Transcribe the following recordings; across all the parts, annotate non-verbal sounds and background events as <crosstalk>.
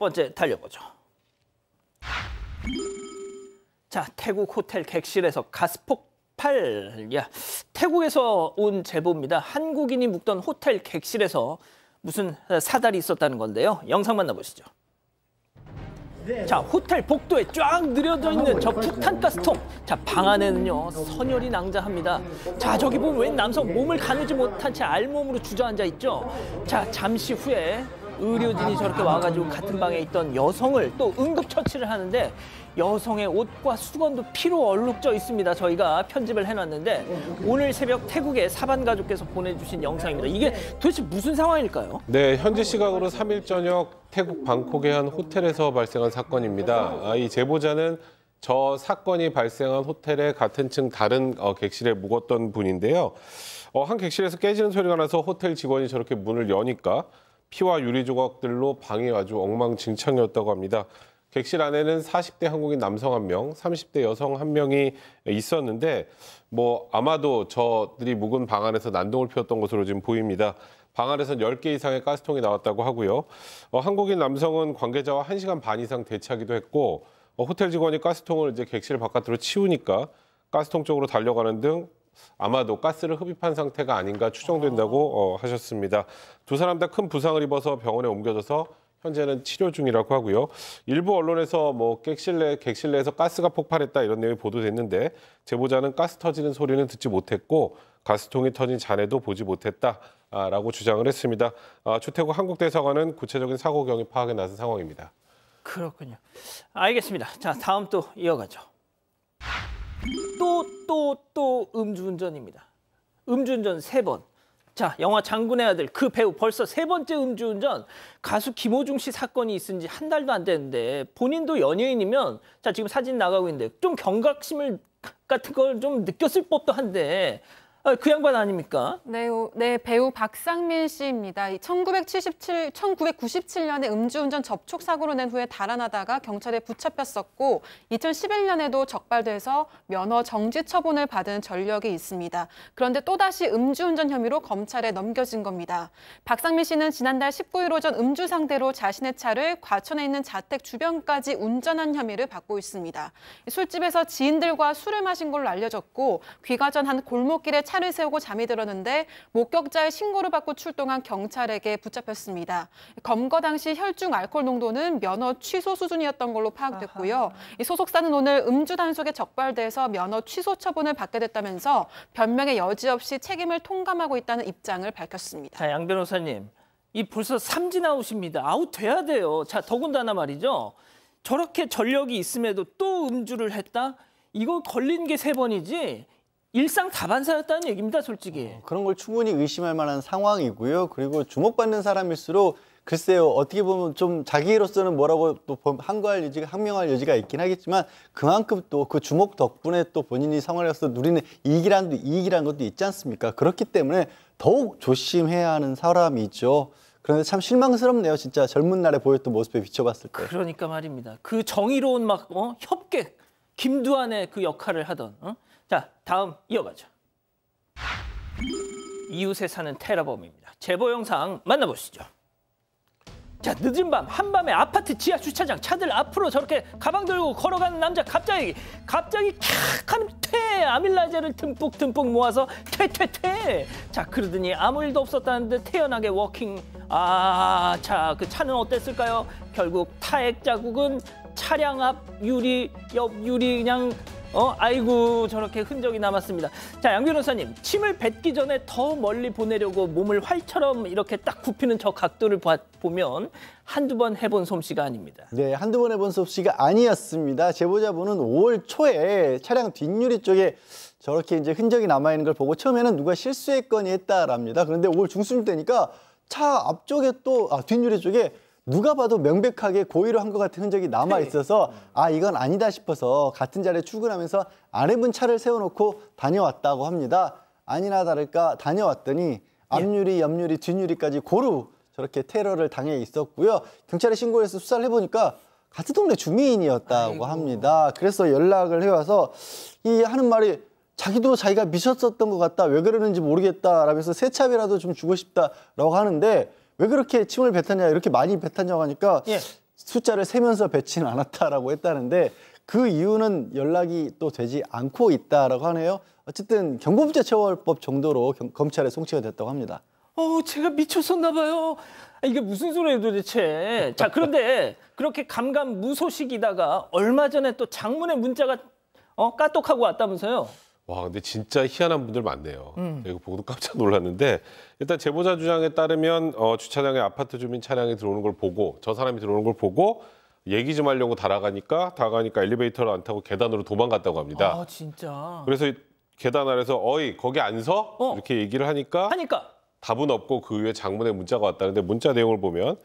번째 달려보죠. 자, 태국 호텔 객실에서 가스폭발. 야, 태국에서 온 제보입니다. 한국인이 묵던 호텔 객실에서 무슨 사달이 있었다는 건데요. 영상 만나보시죠. 자, 호텔 복도에 쫙 늘어져 있는 저 부탄가스통. 자, 방 안에는요, 선열이 낭자합니다. 자, 저기 보면 웬 남성 몸을 가누지 못한 채 알몸으로 주저앉아 있죠. 자, 잠시 후에 의료진이 저렇게 와가지고 같은 방에 있던 여성을 또 응급 처치를 하는데 여성의 옷과 수건도 피로 얼룩져 있습니다. 저희가 편집을 해놨는데 오늘 새벽 태국의 사반 가족께서 보내주신 영상입니다. 이게 도대체 무슨 상황일까요? 네, 현지 시각으로 3일 저녁 태국 방콕의 한 호텔에서 발생한 사건입니다. 아, 이 제보자는 저 사건이 발생한 호텔의 같은 층 다른 어, 객실에 묵었던 분인데요. 어, 한 객실에서 깨지는 소리가 나서 호텔 직원이 저렇게 문을 여니까 피와 유리 조각들로 방이 아주 엉망진창이었다고 합니다. 객실 안에는 40대 한국인 남성 한 명, 30대 여성 한 명이 있었는데 뭐 아마도 저들이 묵은 방 안에서 난동을 피웠던 것으로 지금 보입니다. 방 안에서 10개 이상의 가스통이 나왔다고 하고요. 어, 한국인 남성은 관계자와 1시간 반 이상 대치하기도 했고 어, 호텔 직원이 가스통을 이제 객실 바깥으로 치우니까 가스통 쪽으로 달려가는 등 아마도 가스를 흡입한 상태가 아닌가 추정된다고 어, 하셨습니다. 두 사람 다 큰 부상을 입어서 병원에 옮겨져서 현재는 치료 중이라고 하고요. 일부 언론에서 뭐 객실내 객실내에서 가스가 폭발했다 이런 내용이 보도됐는데 제보자는 가스 터지는 소리는 듣지 못했고 가스통이 터진 잔해도 보지 못했다라고 주장을 했습니다. 아, 주태국 한국대사관은 구체적인 사고 경위 파악에 나선 상황입니다. 그렇군요. 알겠습니다. 자 다음 또 이어가죠. 또 또, 또 음주운전입니다. 음주운전 세번 자, 영화 장군의 아들 그 배우 벌써 세 번째 음주운전 가수 김호중 씨 사건이 있은 지 한 달도 안 됐는데 본인도 연예인이면 자, 지금 사진 나가고 있는데 좀 경각심을 같은 걸 좀 느꼈을 법도 한데 아, 그 양반 아닙니까? 네, 네 배우 박상민 씨입니다. 1977, 1997년에 음주운전 접촉 사고로 낸 후에 달아나다가 경찰에 붙잡혔었고 2011년에도 적발돼서 면허 정지 처분을 받은 전력이 있습니다. 그런데 또다시 음주운전 혐의로 검찰에 넘겨진 겁니다. 박상민 씨는 지난달 19일 오전 음주 상대로 자신의 차를 과천에 있는 자택 주변까지 운전한 혐의를 받고 있습니다. 술집에서 지인들과 술을 마신 걸로 알려졌고 귀가전 한 골목길에 차를 세우고 잠이 들었는데 목격자의 신고를 받고 출동한 경찰에게 붙잡혔습니다. 검거 당시 혈중 알코올 농도는 면허 취소 수준이었던 걸로 파악됐고요. 이 소속사는 오늘 음주 단속에 적발돼서 면허 취소 처분을 받게 됐다면서 변명의 여지 없이 책임을 통감하고 있다는 입장을 밝혔습니다. 자, 양 변호사님. 이 벌써 3진 아웃입니다. 아웃 돼야 돼요. 자, 더군다나 말이죠. 저렇게 전력이 있음에도 또 음주를 했다? 이거 걸린 게 세 번이지 일상 다반사였다는 얘기입니다, 솔직히. 어, 그런 걸 충분히 의심할 만한 상황이고요. 그리고 주목받는 사람일수록 글쎄요, 어떻게 보면 좀 자기로서는 뭐라고 또 항거할 여지가, 항명할 여지가 있긴 하겠지만 그만큼 또 그 주목 덕분에 또 본인이 성화에서 누리는 이익이란, 이익이란 것도 있지 않습니까? 그렇기 때문에 더욱 조심해야 하는 사람이죠. 그런데 참 실망스럽네요. 진짜 젊은 날에 보였던 모습에 비춰봤을 때. 그러니까 말입니다. 그 정의로운 막 어? 협객 김두한의 그 역할을 하던 어? 자, 다음 이어가죠. 이웃에 사는 테러범입니다. 제보 영상 만나보시죠. 자, 늦은 밤 한밤에 아파트 지하 주차장 차들 앞으로 저렇게 가방 들고 걸어가는 남자 갑자기 갑자기 캬 하는 퇴 아밀라제를 듬뿍 듬뿍 모아서 퇴퇴퇴 자 그러더니 아무 일도 없었다는 데 태연하게 워킹 아자그 차는 어땠을까요? 결국 타액 자국은 차량 앞 유리 옆 유리 그냥 어, 아이고 저렇게 흔적이 남았습니다. 자, 양 변호사님, 침을 뱉기 전에 더 멀리 보내려고 몸을 활처럼 이렇게 딱 굽히는 저 각도를 봐, 보면 한두 번 해본 솜씨가 아닙니다. 네, 한두 번 해본 솜씨가 아니었습니다. 제보자분은 5월 초에 차량 뒷유리 쪽에 저렇게 이제 흔적이 남아 있는 걸 보고 처음에는 누가 실수했거니 했다랍니다. 그런데 5월 중순 되니까 차 앞쪽에 또 아, 뒷유리 쪽에 누가 봐도 명백하게 고의로 한 것 같은 흔적이 남아 네. 있어서 아 이건 아니다 싶어서 같은 자리에 출근하면서 아내분 차를 세워놓고 다녀왔다고 합니다. 아니나 다를까 다녀왔더니 예. 앞유리, 옆유리, 뒷유리까지 고루 저렇게 테러를 당해 있었고요. 경찰에 신고해서 수사를 해보니까 같은 동네 주민이었다고 아이고. 합니다. 그래서 연락을 해와서 이 하는 말이 자기도 자기가 미쳤었던 것 같다. 왜 그러는지 모르겠다라면서 세차비라도 좀 주고 싶다라고 하는데 왜 그렇게 침을 뱉었냐 이렇게 많이 뱉었냐고 하니까 예. 숫자를 세면서 뱉지는 않았다라고 했다는데 그 이유는 연락이 또 되지 않고 있다라고 하네요. 어쨌든 경범죄 처벌법 정도로 경, 검찰에 송치가 됐다고 합니다. 어, 제가 미쳤었나 봐요. 아, 이게 무슨 소리예요 도대체. 자, 그런데 그렇게 감감 무소식이다가 얼마 전에 또 장문의 문자가 어, 까똑하고 왔다면서요. 와 근데 진짜 희한한 분들 많네요. 음. 이거 보고도 깜짝 놀랐는데 일단 제보자 주장에 따르면 어, 주차장에 아파트 주민 차량이 들어오는 걸 보고 저 사람이 들어오는 걸 보고 얘기 좀 하려고 달아가니까 다가가니까 엘리베이터를 안 타고 계단으로 도망갔다고 합니다. 아 진짜. 그래서 계단 아래서 어이 거기 안 서? 어. 이렇게 얘기를 하니까 하니까 답은 없고 그위에 장문의 문자가 왔다는데 문자 내용을 보면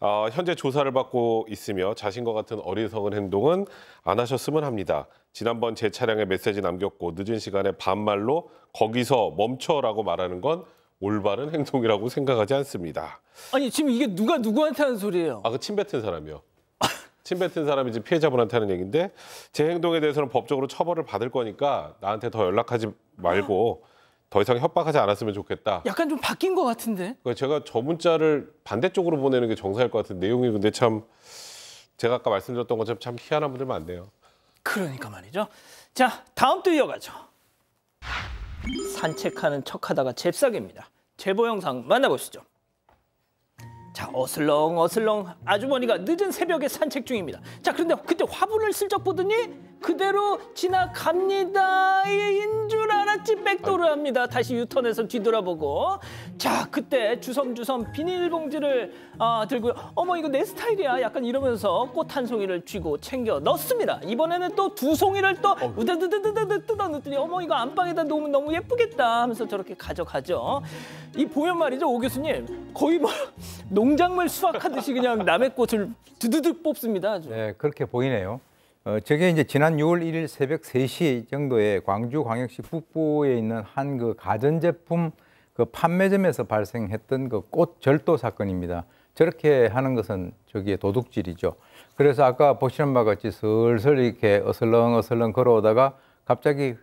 어, 현재 조사를 받고 있으며 자신과 같은 어리석은 행동은 안 하셨으면 합니다. 지난번 제 차량에 메시지 남겼고 늦은 시간에 반말로 거기서 멈춰라고 말하는 건 올바른 행동이라고 생각하지 않습니다. 아니 지금 이게 누가 누구한테 하는 소리예요? 아그 침뱉은 사람이요. 침뱉은 사람이 지금 피해자분한테 하는 얘기인데 제 행동에 대해서는 법적으로 처벌을 받을 거니까 나한테 더 연락하지 말고 더 이상 협박하지 않았으면 좋겠다. 약간 좀 바뀐 것 같은데. 그 제가 저 문자를 반대쪽으로 보내는 게 정상일 것 같은 내용이 근데 참 제가 아까 말씀드렸던 것처럼 참 희한한 분들 많네요. 그러니까 말이죠. 자 다음 또 이어가죠. 산책하는 척하다가 잽싸입니다 제보 영상 만나보시죠. 자 어슬렁 어슬렁 아주머니가 늦은 새벽에 산책 중입니다. 자 그런데 그때 화분을 슬쩍 보더니 그대로 지나갑니다인 줄 했지 백도를 합니다. 다시 유턴해서 뒤돌아보고 자 그때 주섬주섬 비닐봉지를 아, 들고 어머 이거 내 스타일이야 약간 이러면서 꽃 한 송이를 쥐고 챙겨 넣습니다. 이번에는 또 두 송이를 또 우다드드드드드 뜯어 넣더니 어머 이거 안방에다 놓으면 너무 예쁘겠다 하면서 저렇게 가져가죠. 이 보면 말이죠 오 교수님 거의 뭐 농작물 수확하듯이 그냥 남의 꽃을 두두둑 뽑습니다. 아주. 네 그렇게 보이네요. 어, 저게 이제 지난 6월 1일 새벽 3시 정도에 광주광역시 북부에 있는 한 그 가전제품 그 판매점에서 발생했던 그 꽃 절도 사건입니다. 저렇게 하는 것은 저기에 도둑질이죠. 그래서 아까 보시는 바 같이 슬슬 이렇게 어슬렁 어슬렁 걸어오다가 갑자기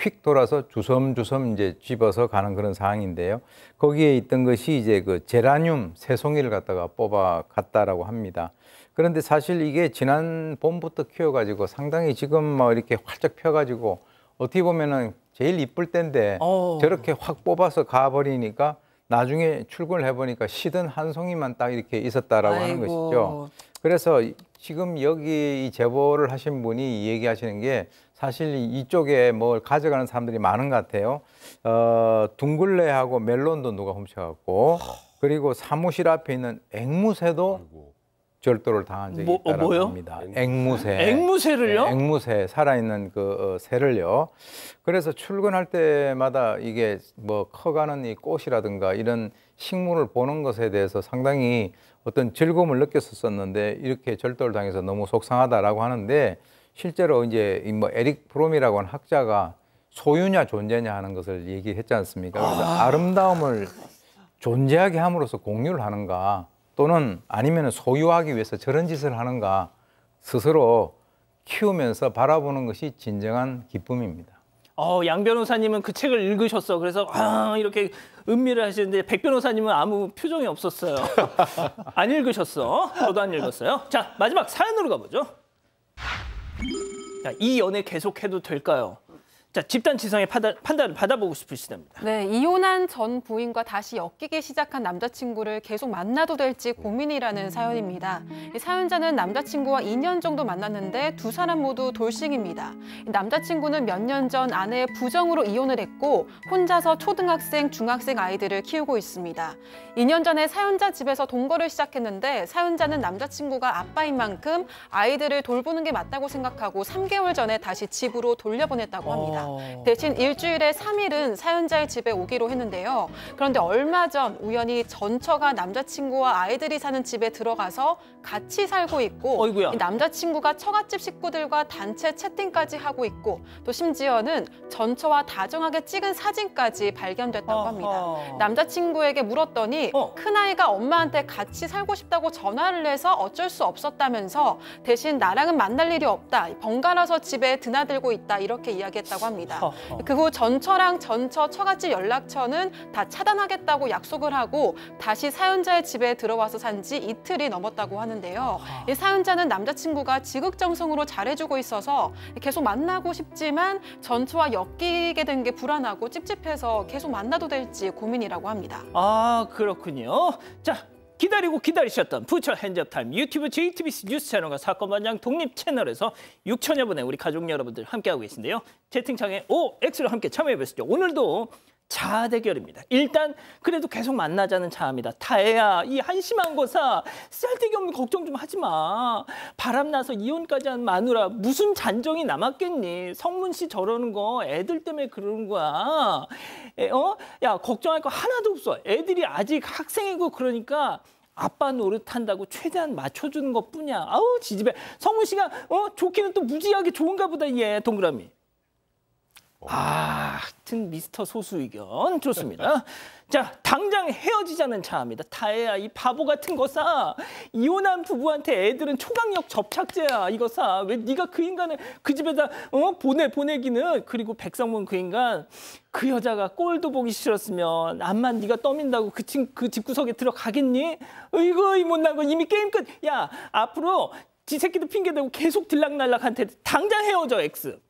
휙 돌아서 주섬주섬 이제 집어서 가는 그런 상황인데요. 거기에 있던 것이 이제 그 제라늄 세 송이를 갖다가 뽑아 갔다라고 합니다. 그런데 사실 이게 지난 봄부터 키워가지고 상당히 지금 막 뭐 이렇게 활짝 펴가지고 어떻게 보면은 제일 이쁠 때인데 오. 어. 저렇게 확 뽑아서 가버리니까 나중에 출근을 해보니까 시든 한 송이만 딱 이렇게 있었다라고 아이고. 하는 것이죠. 그래서 지금 여기 제보를 하신 분이 얘기하시는 게 사실 이쪽에 뭘 가져가는 사람들이 많은 것 같아요. 어, 둥글레하고 멜론도 누가 훔쳐갖고 그리고 사무실 앞에 있는 앵무새도 아이고. 절도를 당한 적이 뭐, 어, 있다고 합니다. 앵무새. 앵무새를요? 네, 앵무새 살아있는 그 어, 새를요. 그래서 출근할 때마다 이게 뭐 커가는 이 꽃이라든가 이런 식물을 보는 것에 대해서 상당히 어떤 즐거움을 느꼈었었는데 이렇게 절도를 당해서 너무 속상하다라고 하는데 실제로 이제 뭐 에릭 프롬이라고 하는 학자가 소유냐 존재냐 하는 것을 얘기했지 않습니까? 그래서 아... 아름다움을 존재하게 함으로써 공유를 하는가 또는 아니면 소유하기 위해서 저런 짓을 하는가 스스로 키우면서 바라보는 것이 진정한 기쁨입니다. 어, 양 변호사님은 그 책을 읽으셨어. 그래서 아, 이렇게 음미를 하시는데 백 변호사님은 아무 표정이 없었어요. <laughs> 안 읽으셨어. 저도 안 읽었어요. 자, 마지막 사연으로 가보죠. 자, 이 연애 계속해도 될까요? 자, 집단 지성의 판단, 을 받아보고 싶으시답니다. 네, 이혼한 전 부인과 다시 엮이기 시작한 남자친구를 계속 만나도 될지 고민이라는 사연입니다. 이 사연자는 남자친구와 2년 정도 만났는데 두 사람 모두 돌싱입니다. 남자친구는 몇 년 전 아내의 부정으로 이혼을 했고 혼자서 초등학생, 중학생 아이들을 키우고 있습니다. 2년 전에 사연자 집에서 동거를 시작했는데 사연자는 남자친구가 아빠인 만큼 아이들을 돌보는 게 맞다고 생각하고 3개월 전에 다시 집으로 돌려보냈다고 합니다. 어. 대신 일주일에 3일은 사연자의 집에 오기로 했는데요. 그런데 얼마 전 우연히 전처가 남자친구와 아이들이 사는 집에 들어가서 같이 살고 있고 어이구야. 남자친구가 처갓집 식구들과 단체 채팅까지 하고 있고 또 심지어는 전처와 다정하게 찍은 사진까지 발견됐다고 어허. 합니다. 남자친구에게 물었더니 어. 큰아이가 엄마한테 같이 살고 싶다고 전화를 해서 어쩔 수 없었다면서 대신 나랑은 만날 일이 없다, 번갈아서 집에 드나들고 있다 이렇게 이야기했다고 합니다. 합니다. 어, 어. 그후 전처랑 전처, 처갓집 연락처는 다 차단하겠다고 약속을 하고 다시 사연자의 집에 들어와서 산지 이틀이 넘었다고 하는데요. 이 사연자는 남자친구가 지극정성으로 잘해주고 있어서 계속 만나고 싶지만 전처와 엮이게 된 게 불안하고 찝찝해서 계속 만나도 될지 고민이라고 합니다. 아 그렇군요. 자 기다리고 기다리셨던 부천 핸즈업타임 유튜브 JTBC 뉴스 채널과 사건 반장 독립 채널에서 6천여 분의 우리 가족 여러분들 함께하고 계신데요. 채팅창에 OX로 함께 참여해 보시죠. 오늘도 자아 대결입니다. 일단 그래도 계속 만나자는 자아입니다. 다혜야 이 한심한 거사 쓸데없는 걱정 좀 하지 마. 바람나서 이혼까지 한 마누라 무슨 잔정이 남았겠니. 성문 씨 저러는 거 애들 때문에 그러는 거야. 에, 어? 야 걱정할 거 하나도 없어. 애들이 아직 학생이고 그러니까 아빠 노릇한다고 최대한 맞춰주는 것뿐이야. 아우 지지배. 성문 씨가 어 좋기는 또 무지하게 좋은가 보다 얘 동그라미. 어. 아, 하여튼 미스터 소수 의견 좋습니다. <laughs> 자, 당장 헤어지자는 차입니다. 타해야 이 바보 같은 거 사. 이혼한 부부한테 애들은 초강력 접착제야 이거 사. 왜 네가 그 인간을 그 집에다 어? 보내 보내기는 그리고 백성문 그 인간 그 여자가 꼴도 보기 싫었으면 암만 네가 떠민다고 그, 친, 그 집구석에 들어가겠니? 어이구 이 못난 거 이미 게임 끝. 야 앞으로 지새끼도 핑계대고 계속 들락날락한테 당장 헤어져 엑스.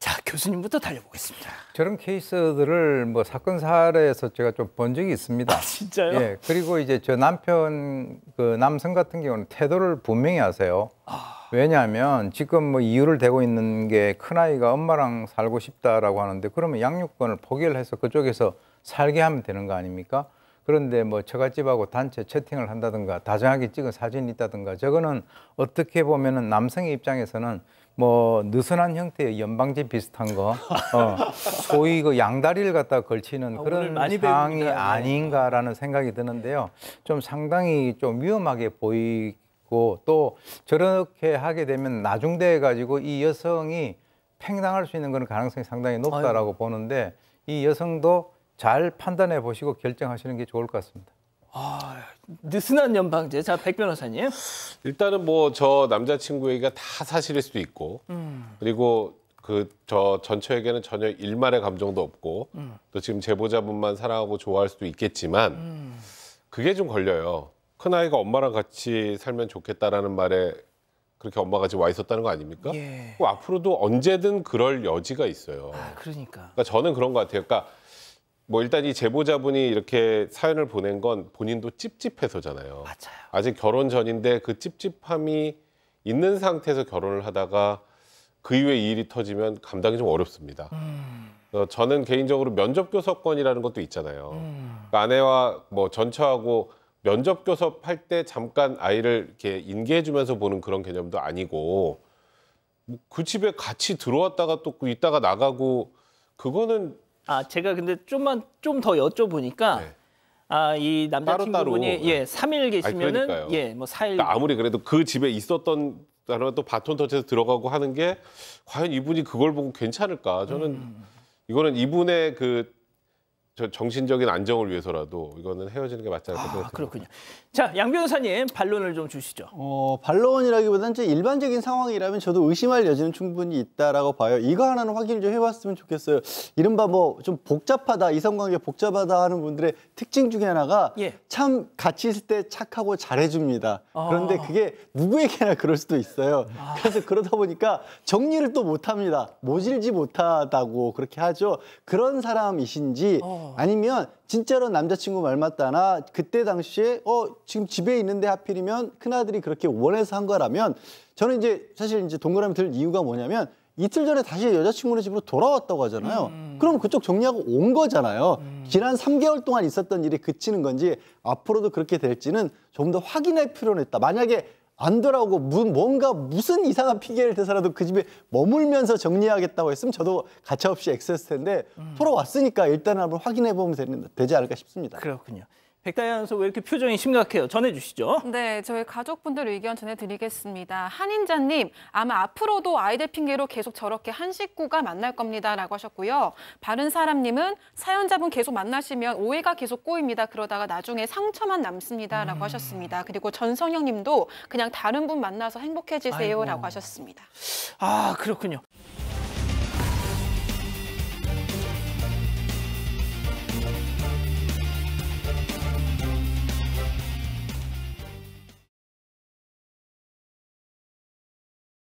자 교수님부터 달려보겠습니다. 저런 케이스들을 뭐 사건 사례에서 제가 좀 본 적이 있습니다. 아, 진짜요? 예. 그리고 이제 저 남편 그 남성 같은 경우는 태도를 분명히 하세요. 아... 왜냐하면 지금 뭐 이유를 대고 있는 게큰 아이가 엄마랑 살고 싶다라고 하는데 그러면 양육권을 포기를 해서 그쪽에서 살게 하면 되는 거 아닙니까? 그런데 뭐 처갓집하고 단체 채팅을 한다든가 다정하게 찍은 사진이 있다든가 저거는 어떻게 보면은 남성의 입장에서는 뭐 느슨한 형태의 연방제 비슷한 거, 어, 소위 그 양다리를 갖다 걸치는 아, 그런 상황이 배웁니다. 네. 아닌가라는 생각이 드는데요. 좀 상당히 좀 위험하게 보이고 또 저렇게 하게 되면 나중돼 가지고 이 여성이 팽당할 수 있는 그런 가능성이 상당히 높다라고 아이고. 보는데 이 여성도 잘 판단해 보시고 결정하시는 게 좋을 것 같습니다. 아, 느슨한 연방제. 자, 백 변호사님. 일단은 뭐 저 남자친구 얘기가 다 사실일 수도 있고, 음. 그리고 그 저 전처에게는 전혀 일말의 감정도 없고, 음. 또 지금 제보자분만 사랑하고 좋아할 수도 있겠지만, 음. 그게 좀 걸려요. 큰 아이가 엄마랑 같이 살면 좋겠다라는 말에 그렇게 엄마가 지금 와 있었다는 거 아닙니까? 예. 앞으로도 언제든 그럴 여지가 있어요. 아, 그러니까. 그러니까 저는 그런 것 같아요. 그러니까 뭐 일단 이 제보자분이 이렇게 사연을 보낸 건 본인도 찝찝해서잖아요. 맞아요. 아직 결혼 전인데 그 찝찝함이 있는 상태에서 결혼을 하다가 그 이후에 이 일이 터지면 감당이 좀 어렵습니다. 음. 저는 개인적으로 면접교섭권이라는 것도 있잖아요. 음. 그러니까 아내와 뭐 전처하고 면접교섭 할때 잠깐 아이를 이렇게 인계해주면서 보는 그런 개념도 아니고 뭐 그 집에 같이 들어왔다가 또 있다가 나가고 그거는 아 제가 근데 좀만 좀 더 여쭤보니까 네. 아이 남자친구분이 예 3일 계시면은 예뭐 4일 그러니까 아무리 그래도 그 집에 있었던 나는 또 바톤 터치에서 들어가고 하는 게 과연 이분이 그걸 보고 괜찮을까? 저는 음. 이거는 이분의 그 정신적인 안정을 위해서라도 이거는 헤어지는 게 맞지 않을까 아, 그렇군요. 자, 양 변호사님 반론을 좀 주시죠. 어, 반론이라기보다는 이제 일반적인 상황이라면 저도 의심할 여지는 충분히 있다라고 봐요. 이거 하나는 확인을 좀 해봤으면 좋겠어요. 이른바 뭐 좀 복잡하다, 이성관계 복잡하다 하는 분들의 특징 중에 하나가 예. 참 같이 있을 때 착하고 잘해줍니다. 아. 그런데 그게 누구에게나 그럴 수도 있어요. 아. 그래서 그러다 보니까 정리를 또 못합니다. 모질지 못하다고 그렇게 하죠. 그런 사람이신지 어. 아니면 진짜로 남자친구 말 맞다나 그때 당시에 어 지금 집에 있는데 하필이면 큰아들이 그렇게 원해서 한 거라면 저는 이제 사실 이제 동그라미 들 이유가 뭐냐면 이틀 전에 다시 여자친구네 집으로 돌아왔다고 하잖아요. 음. 그럼 그쪽 정리하고 온 거잖아요. 음. 지난 3개월 동안 있었던 일이 그치는 건지 앞으로도 그렇게 될지는 좀 더 확인할 필요는 있다. 만약에 안 돌아오고 뭔가 무슨 이상한 핑계를 대서라도 그 집에 머물면서 정리하겠다고 했으면 저도 가차없이 엑스했을 텐데 음. 돌아왔으니까 일단 한번 확인해 보면 되지 않을까 싶습니다. 그렇군요. 백다현 아나왜 이렇게 표정이 심각해요? 전해주시죠. 네, 저희 가족분들 의견 전해드리겠습니다. 한인자님, 아마 앞으로도 아이들 핑계로 계속 저렇게 한 식구가 만날 겁니다. 라고 하셨고요. 바른사람님은 사연자분 계속 만나시면 오해가 계속 꼬입니다. 그러다가 나중에 상처만 남습니다. 라고 음. 하셨습니다. 그리고 전성영님도 그냥 다른 분 만나서 행복해지세요. 아이고. 라고 하셨습니다. 아, 그렇군요.